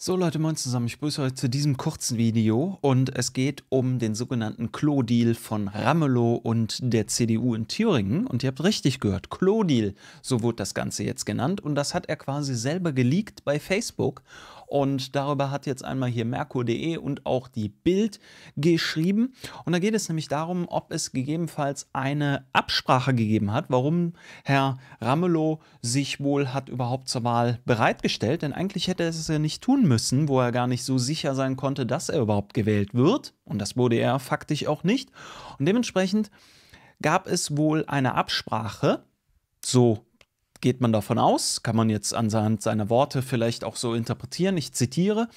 So Leute, moin zusammen, ich begrüße euch zu diesem kurzen Video und es geht um den sogenannten Klo-Deal von Ramelow und der CDU in Thüringen und ihr habt richtig gehört, Klo-Deal, so wurde das Ganze jetzt genannt und das hat er quasi selber geleakt bei Facebook und darüber hat jetzt einmal hier merkur.de und auch die Bild geschrieben und da geht es nämlich darum, ob es gegebenenfalls eine Absprache gegeben hat, warum Herr Ramelow sich wohl hat überhaupt zur Wahl bereitgestellt, denn eigentlich hätte er es ja nicht tun müssen, wo er gar nicht so sicher sein konnte, dass er überhaupt gewählt wird. Und das wurde er faktisch auch nicht. Und dementsprechend gab es wohl eine Absprache, so geht man davon aus, kann man jetzt anhand seiner Worte vielleicht auch so interpretieren, ich zitiere,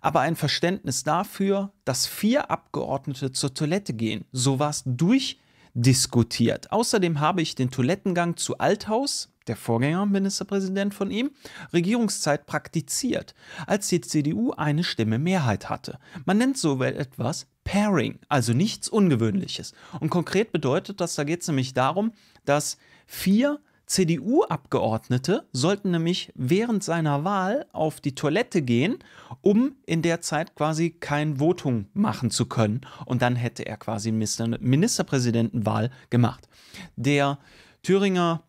aber ein Verständnis dafür, dass vier Abgeordnete zur Toilette gehen. So war es durchdiskutiert. Außerdem habe ich den Toilettengang zu Althaus, der Vorgänger, Ministerpräsident von ihm, Regierungszeit praktiziert, als die CDU eine Stimme Mehrheit hatte. Man nennt so etwas Pairing, also nichts Ungewöhnliches. Und konkret bedeutet das, da geht es nämlich darum, dass vier CDU-Abgeordnete sollten nämlich während seiner Wahl auf die Toilette gehen, um in der Zeit quasi kein Votum machen zu können. Und dann hätte er quasi Ministerpräsidentenwahl gemacht. Der Thüringer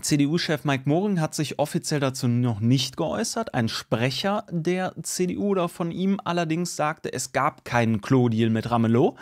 CDU-Chef Mike Moring hat sich offiziell dazu noch nicht geäußert. Ein Sprecher der CDU oder von ihm allerdings sagte, es gab keinen Klo-Deal mit Ramelow.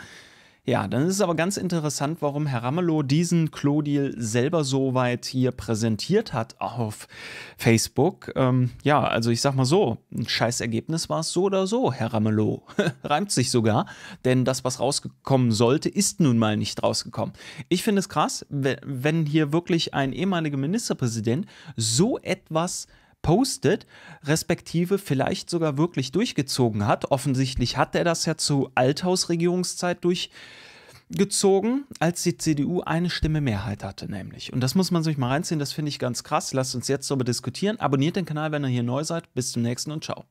Ja, dann ist es aber ganz interessant, warum Herr Ramelow diesen Klodil selber so weit hier präsentiert hat auf Facebook. Ähm, ja, also ich sag mal so, ein scheiß Ergebnis war es so oder so, Herr Ramelow. Reimt sich sogar, denn das, was rausgekommen sollte, ist nun mal nicht rausgekommen. Ich finde es krass, wenn hier wirklich ein ehemaliger Ministerpräsident so etwas postet, respektive vielleicht sogar wirklich durchgezogen hat. Offensichtlich hat er das ja zu Althaus-Regierungszeit durchgezogen, als die CDU eine Stimme Mehrheit hatte, nämlich. Und das muss man sich mal reinziehen, das finde ich ganz krass. Lasst uns jetzt darüber diskutieren. Abonniert den Kanal, wenn ihr hier neu seid. Bis zum nächsten und ciao.